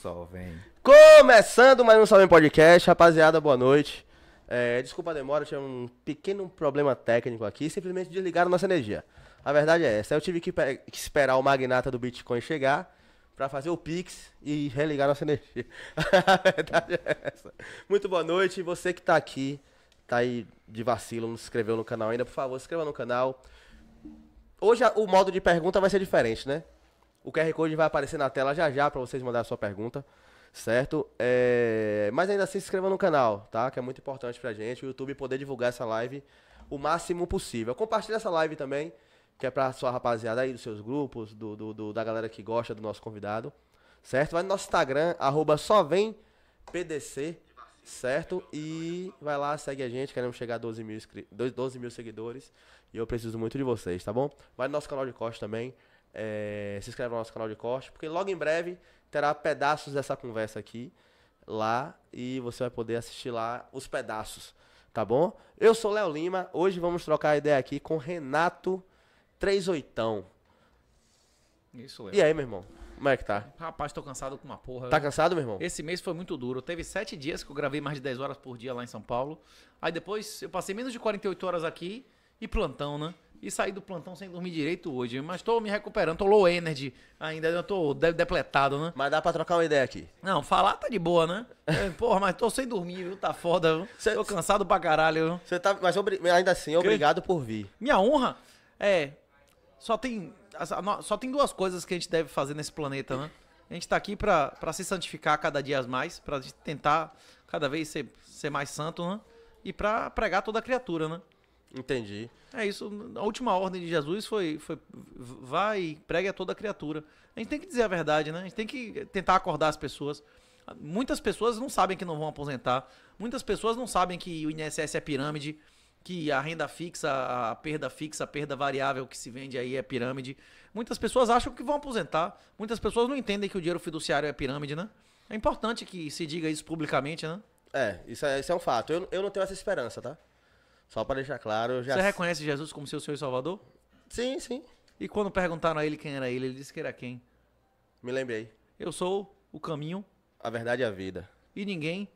Só vem. Começando mais um Salve Podcast, rapaziada, boa noite. É, desculpa a demora, tinha um pequeno problema técnico aqui, simplesmente desligaram nossa energia. A verdade é essa, eu tive que, que esperar o magnata do Bitcoin chegar para fazer o Pix e religar nossa energia. a verdade é essa. Muito boa noite, você que tá aqui, tá aí de vacilo, não se inscreveu no canal ainda, por favor, se inscreva no canal. Hoje o modo de pergunta vai ser diferente, né? O QR Code vai aparecer na tela já já para vocês mandarem a sua pergunta, certo? É... Mas ainda assim, se inscreva no canal, tá? Que é muito importante pra gente, o YouTube poder divulgar essa live o máximo possível. Compartilhe essa live também, que é pra sua rapaziada aí, dos seus grupos, do, do, do da galera que gosta do nosso convidado, certo? Vai no nosso Instagram, arroba PDC, certo? E vai lá, segue a gente, queremos chegar a 12 mil, 12 mil seguidores e eu preciso muito de vocês, tá bom? Vai no nosso canal de corte também, é, se inscreve no nosso canal de corte, porque logo em breve terá pedaços dessa conversa aqui lá e você vai poder assistir lá os pedaços, tá bom? Eu sou Léo Lima, hoje vamos trocar ideia aqui com Renato 38. Isso, Léo. E aí, meu irmão? Como é que tá? Rapaz, tô cansado com uma porra. Tá cansado, meu irmão? Esse mês foi muito duro. Teve sete dias que eu gravei mais de 10 horas por dia lá em São Paulo. Aí depois eu passei menos de 48 horas aqui e plantão, né? e saí do plantão sem dormir direito hoje. Mas tô me recuperando, tô low energy ainda, eu tô de depletado, né? Mas dá pra trocar uma ideia aqui. Não, falar tá de boa, né? É, porra, mas tô sem dormir, viu? Tá foda, viu? Cê, tô cansado pra caralho. Você tá, mas ainda assim, obrigado que... por vir. Minha honra é. Só tem, só tem duas coisas que a gente deve fazer nesse planeta, né? A gente tá aqui pra, pra se santificar cada dia mais, pra tentar cada vez ser, ser mais santo, né? E pra pregar toda a criatura, né? Entendi. É isso. A última ordem de Jesus foi, foi vai e pregue a toda criatura. A gente tem que dizer a verdade, né? A gente tem que tentar acordar as pessoas. Muitas pessoas não sabem que não vão aposentar. Muitas pessoas não sabem que o INSS é pirâmide, que a renda fixa, a perda fixa, a perda variável que se vende aí é pirâmide. Muitas pessoas acham que vão aposentar. Muitas pessoas não entendem que o dinheiro fiduciário é pirâmide, né? É importante que se diga isso publicamente, né? É, isso é, isso é um fato. Eu, eu não tenho essa esperança, tá? Só para deixar claro, eu já. Você reconhece Jesus como seu Senhor e Salvador? Sim, sim. E quando perguntaram a ele quem era ele, ele disse que era quem? Me lembrei. Eu sou o caminho, a verdade e a vida. E ninguém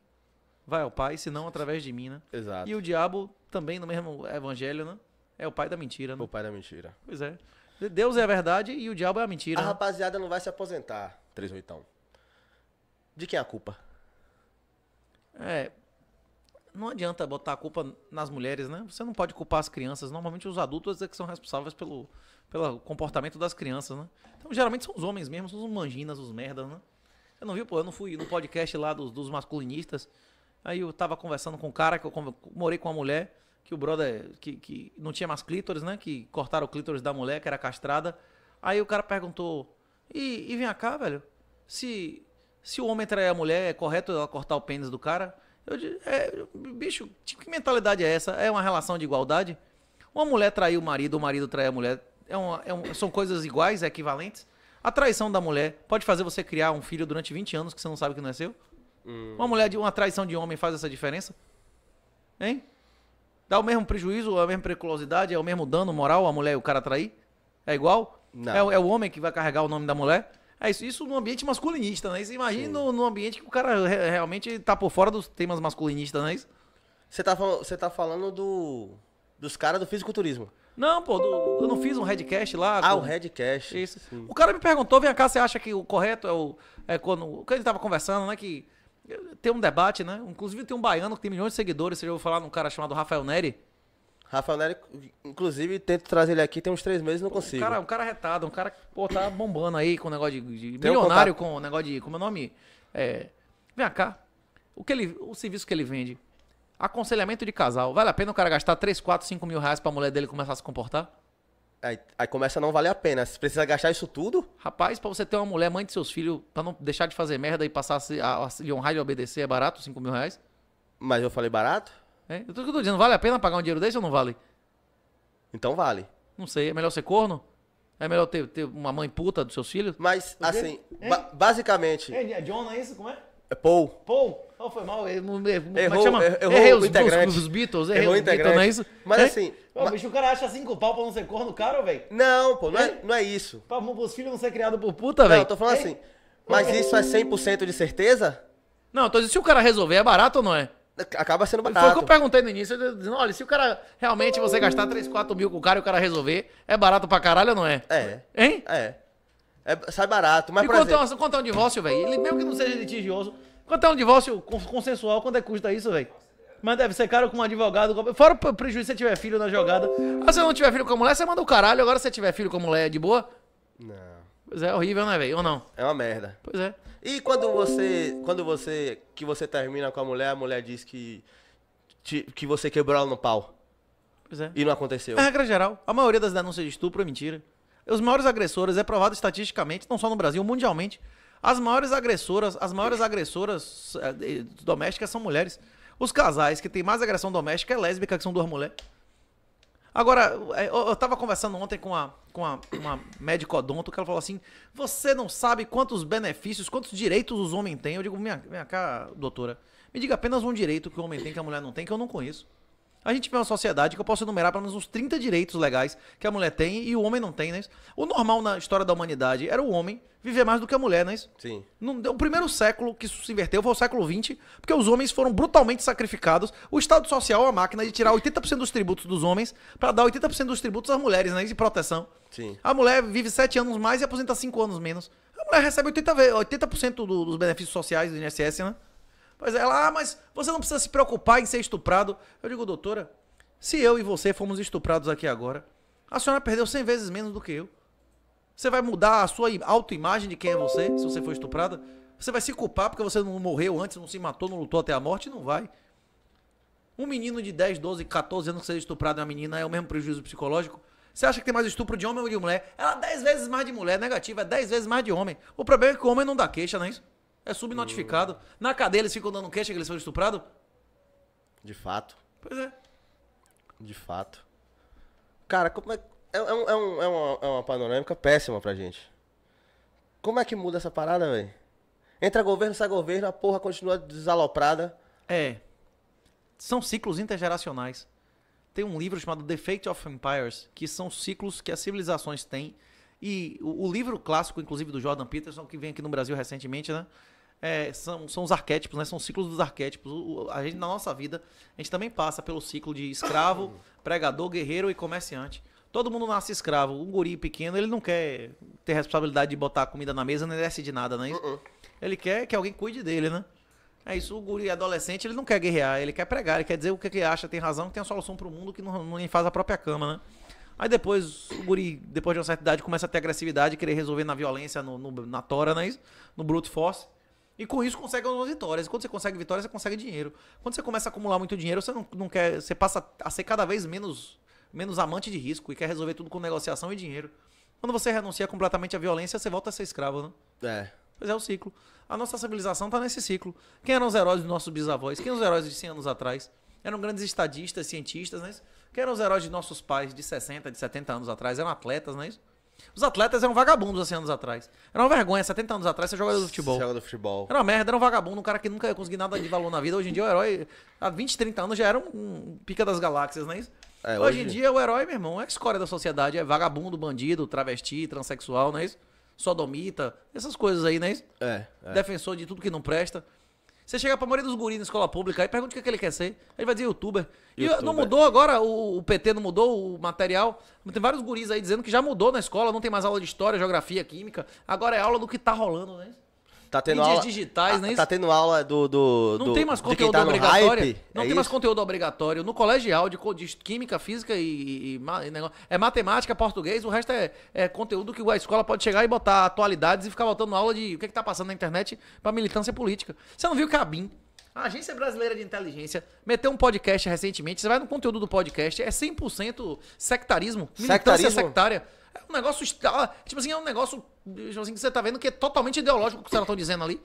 vai ao Pai senão através de mim, né? Exato. E o diabo também no mesmo evangelho, né? É o pai da mentira, né? O pai da mentira. Pois é. Deus é a verdade e o diabo é a mentira. A né? rapaziada não vai se aposentar, 38. De quem é a culpa? É, não adianta botar a culpa nas mulheres, né? Você não pode culpar as crianças. Normalmente os adultos é que são responsáveis pelo, pelo comportamento das crianças, né? Então geralmente são os homens mesmo, são os manginas, os merdas, né? Você não viu, pô? Eu não fui no podcast lá dos, dos masculinistas. Aí eu tava conversando com um cara que eu morei com uma mulher que o brother que, que não tinha mais clítoris, né? Que cortaram o clítoris da mulher, que era castrada. Aí o cara perguntou: "E, e vem cá, velho? Se se o homem trair a mulher, é correto ela cortar o pênis do cara?" Eu é, bicho, tipo, que mentalidade é essa? É uma relação de igualdade? Uma mulher trair o marido, o marido trair a mulher. É uma, é um, são coisas iguais, equivalentes? A traição da mulher pode fazer você criar um filho durante 20 anos que você não sabe que não é seu? Hum. Uma mulher de uma traição de homem faz essa diferença? Hein? Dá o mesmo prejuízo, a mesma periculosidade, é o mesmo dano moral a mulher e o cara trair? É igual? É, é, o homem que vai carregar o nome da mulher? É isso, isso no ambiente masculinista, né? Isso imagina no, no, ambiente que o cara re realmente tá por fora dos temas masculinistas, né? Você tá, você tá falando do, dos caras do fisiculturismo. Não, pô, do, eu não fiz um headcast lá. Ah, com... o headcast. Isso. Sim. O cara me perguntou, vem cá, você acha que o correto é o. É quando. O que ele tava conversando, né? Que eh, tem um debate, né? Inclusive tem um baiano que tem milhões de seguidores. Você já ouviu falar num cara chamado Rafael Neri? Rafael Nery, inclusive, tento trazer ele aqui tem uns três meses e não consigo. Um cara, um cara retado, um cara que pô, tá bombando aí com o negócio de, de milionário, um com o negócio de, como é o nome? É, vem cá, o, que ele, o serviço que ele vende, aconselhamento de casal, vale a pena o cara gastar 3, 4, 5 mil reais pra mulher dele começar a se comportar? Aí, aí começa a não valer a pena. Você precisa gastar isso tudo? Rapaz, pra você ter uma mulher, mãe de seus filhos, pra não deixar de fazer merda e passar a, a, a lhe honrar e obedecer, é barato 5 mil reais? Mas eu falei barato? É, então, eu tô dizendo, vale a pena pagar um dinheiro desse ou não vale? Então vale. Não sei, é melhor ser corno? É melhor ter, ter uma mãe puta dos seus filhos? Mas, assim, ba basicamente. É, John, é isso? Como é? É Paul. Paul? Oh, foi mal. É errou, Mas chama, errou errei os, integrante. Os, os Beatles, errei errou os integrante. Beatles, não é isso? Mas é? assim... Pô, mas... bicho, o cara acha cinco pau pra não ser corno caro, velho? Não, pô, não é, não é isso. Pra os filhos não ser criado por puta, velho? Não, eu tô falando assim, mas isso é 100% de certeza? Não, eu tô dizendo, se o cara resolver, é barato ou não é? acaba sendo barato. Foi o que eu perguntei no início. olha, se o cara realmente você gastar 3, 4 mil com o cara e o cara resolver, é barato pra caralho ou não é? É. Hein? É. é sai barato. Mas, e por quanto, é exemplo... quanto é um divórcio, velho? mesmo que não seja litigioso. Quanto é um divórcio consensual? Quanto é custa isso, velho? Mas deve ser caro com um advogado. Fora o prejuízo se você tiver filho na jogada. Mas ah, se você não tiver filho com a mulher, você manda o caralho. Agora se você tiver filho com a mulher, de boa? Não. Pois é, é, horrível, né, velho? Ou não? É uma merda. Pois é. E quando você. Quando você. Que você termina com a mulher, a mulher diz que. Te, que você quebrou ela no pau. Pois é. E não aconteceu. É regra geral. A maioria das denúncias de estupro é mentira. Os maiores agressores, é provado estatisticamente, não só no Brasil, mundialmente. As maiores agressoras, as maiores agressoras eh, domésticas são mulheres. Os casais que têm mais agressão doméstica é lésbica, que são duas mulheres. Agora, é, eu, tava conversando ontem com uma, com uma, uma médico odonto que ela falou assim: você não sabe quantos benefícios, quantos direitos os homens têm. Eu digo, minha, minha cara, doutora, me diga apenas um direito que o homem tem que a mulher não tem, que eu não conheço a gente vê uma sociedade que eu posso enumerar pelo menos uns 30 direitos legais que a mulher tem e o homem não tem, né? O normal na história da humanidade era o homem viver mais do que a mulher, né? Sim. o primeiro século que isso se inverteu foi o século XX, porque os homens foram brutalmente sacrificados. O Estado Social é a máquina de tirar 80% dos tributos dos homens para dar 80% dos tributos às mulheres, né? De é proteção. Sim. A mulher vive 7 anos mais e aposenta 5 anos menos. A mulher recebe 80%, 80 do, dos benefícios sociais do INSS, né? Pois é, ela, ah, mas você não precisa se preocupar em ser estuprado. Eu digo, doutora, se eu e você fomos estuprados aqui agora, a senhora perdeu 100 vezes menos do que eu. Você vai mudar a sua autoimagem de quem é você, se você for estuprada? Você vai se culpar porque você não morreu antes, não se matou, não lutou até a morte? Não vai. Um menino de 10, 12, 14 anos que seja estuprado, uma menina, é o mesmo prejuízo psicológico? Você acha que tem mais estupro de homem ou de mulher? Ela é 10 vezes mais de mulher, negativa, é 10 vezes mais de homem. O problema é que o homem não dá queixa, não é isso? É subnotificado. Hum. Na cadeia eles ficam dando queixa que eles são estuprados? De fato. Pois é. De fato. Cara, como é, é, é, um, é, um, é, uma, é uma panorâmica péssima pra gente. Como é que muda essa parada, velho? Entra governo, sai governo, a porra continua desaloprada. É. São ciclos intergeracionais. Tem um livro chamado The Fate of Empires, que são ciclos que as civilizações têm. E o, o livro clássico, inclusive, do Jordan Peterson, que vem aqui no Brasil recentemente, né? é, são, são os arquétipos, né? São os ciclos dos arquétipos. O, a gente, na nossa vida, a gente também passa pelo ciclo de escravo, pregador, guerreiro e comerciante. Todo mundo nasce escravo. Um guri pequeno, ele não quer ter responsabilidade de botar comida na mesa, nem desce de nada, né? Ele quer que alguém cuide dele, né? É isso, o guri adolescente, ele não quer guerrear, ele quer pregar, ele quer dizer o que ele acha, tem razão, que tem a solução para o mundo que não, não faz a própria cama, né? Aí depois o guri, depois de uma certa idade, começa a ter agressividade, querer resolver na violência, no, no na tora, né? No brute force. E com isso consegue algumas vitórias. E quando você consegue vitórias, você consegue dinheiro. Quando você começa a acumular muito dinheiro, você não, não quer. Você passa a ser cada vez menos, menos amante de risco e quer resolver tudo com negociação e dinheiro. Quando você renuncia completamente à violência, você volta a ser escravo, né? É. Pois é o ciclo. A nossa civilização está nesse ciclo. Quem eram os heróis dos nossos bisavós? Quem eram os heróis de 100 anos atrás? Eram grandes estadistas, cientistas, né? Quem eram os heróis de nossos pais de 60, de 70 anos atrás? Eram atletas, não é isso? Os atletas eram vagabundos há assim, 100 anos atrás. Era uma vergonha, 70 anos atrás, você jogador do futebol. Jogador do futebol. Era uma merda, era um vagabundo, um cara que nunca ia conseguir nada de valor na vida. Hoje em dia, o herói, há 20, 30 anos, já era um, um pica das galáxias, não é isso? É, hoje... hoje... em dia, o herói, meu irmão, é a escória da sociedade. É vagabundo, bandido, travesti, transexual, não é isso? Sodomita, essas coisas aí, não é isso? É. é. Defensor de tudo que não presta. Você chegar pra maioria dos guris na escola pública aí, pergunta o que, é que ele quer ser. Ele vai dizer youtuber. E não mudou agora, o, o, PT não mudou o material. Tem vários guris aí dizendo que já mudou na escola, não tem mais aula de história, geografia, química. Agora é aula do que tá rolando, né? Tá tendo Mídias aula, digitais, né? Tá, tá tendo aula do. do não do, tem mais conteúdo tá obrigatório. Hype, não é tem isso? mais conteúdo obrigatório. No colegial é de, de química, física e, e, e, É matemática, português, o resto é, é, conteúdo que a escola pode chegar e botar atualidades e ficar botando aula de o que, é que tá passando na internet pra militância política. Você não viu o Cabim? A Agência Brasileira de Inteligência meteu um podcast recentemente. Você vai no conteúdo do podcast, é 100% sectarismo, militância sectarismo? sectária. É um negócio. É, tipo assim, é um negócio Tipo assim, você tá vendo que é totalmente ideológico o que os caras estão dizendo ali.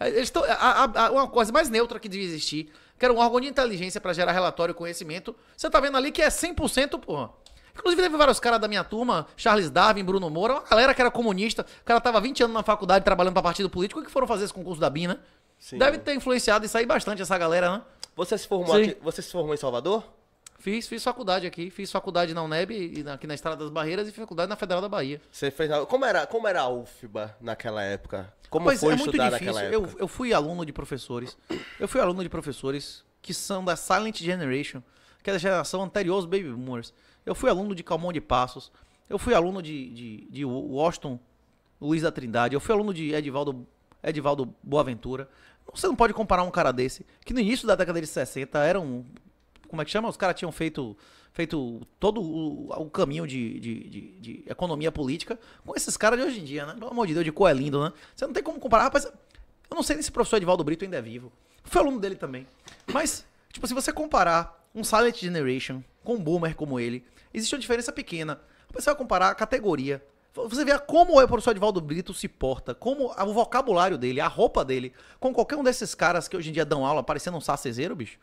É, eles tão, a, a, uma coisa mais neutra que devia existir, que era um órgão de inteligência para gerar relatório e conhecimento. Você tá vendo ali que é 100%, porra. Inclusive, teve vários caras da minha turma, Charles Darwin, Bruno Moura, uma galera que era comunista, o cara tava 20 anos na faculdade trabalhando para partido político que foram fazer esse concurso da BIM, né? Sim. Deve ter influenciado isso aí bastante, essa galera, né? Você se formou, aqui, você se formou em Salvador? Fiz, fiz faculdade aqui, fiz faculdade na UNEB, aqui na Estrada das Barreiras e faculdade na Federal da Bahia. Você fez como era, como era a UFBA naquela época? Como pois é, foi é muito estudar difícil. naquela época? Eu, eu fui aluno de professores. Eu fui aluno de professores que são da Silent Generation, que é da geração anterior aos Baby Boomers. Eu fui aluno de Calmon de Passos. Eu fui aluno de, de, de Washington Luiz da Trindade. Eu fui aluno de Edivaldo, Edivaldo Boaventura. Você não pode comparar um cara desse, que no início da década de 60 era um como é que chama? Os caras tinham feito feito todo o, o caminho de, de, de, de, economia política com esses caras de hoje em dia, né? Pelo amor de Deus, de é lindo, né? Você não tem como comparar. Rapaz, eu não sei nem se o professor Edvaldo Brito ainda é vivo. Foi aluno dele também. Mas, tipo, se você comparar um Silent Generation com um boomer como ele, existe uma diferença pequena. Você vai comparar a categoria. Você vê como é o professor Edvaldo Brito se porta, como o vocabulário dele, a roupa dele, com qualquer um desses caras que hoje em dia dão aula parecendo um sacezeiro, bicho.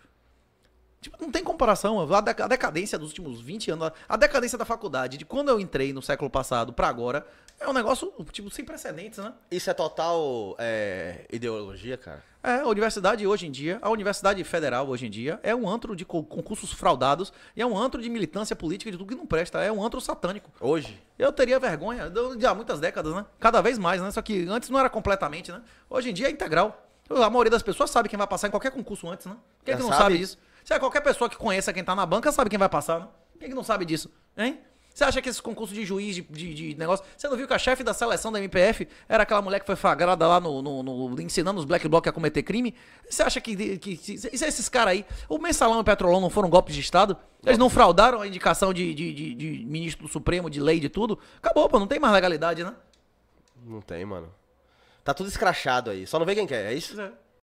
Tipo, não tem comparação. A decadência dos últimos 20 anos, a decadência da faculdade, de quando eu entrei no século passado para agora, é um negócio, tipo, sem precedentes, né? Isso é total é, ideologia, cara? É, a universidade hoje em dia, a Universidade Federal hoje em dia, é um antro de concursos fraudados e é um antro de militância política de tudo que não presta. É um antro satânico. Hoje? Eu teria vergonha, já há muitas décadas, né? Cada vez mais, né? Só que antes não era completamente, né? Hoje em dia é integral. A maioria das pessoas sabe quem vai passar em qualquer concurso antes, né? Quem é que não sabe, sabe isso? Se é qualquer pessoa que conheça quem tá na banca sabe quem vai passar, né? Quem que não sabe disso, hein? Você acha que esse concurso de juiz de, de, de, negócio. Você não viu que a chefe da seleção da MPF era aquela mulher que foi flagrada lá no, no, no, ensinando os black bloc a cometer crime? Você acha que. que, se, se esses caras aí. O mensalão e o petrolão não foram golpes de Estado? Eles não fraudaram a indicação de, de, de ministro do Supremo, de lei, de tudo? Acabou, pô, não tem mais legalidade, né? Não tem, mano. Tá tudo escrachado aí. Só não vê quem quer, é isso? É.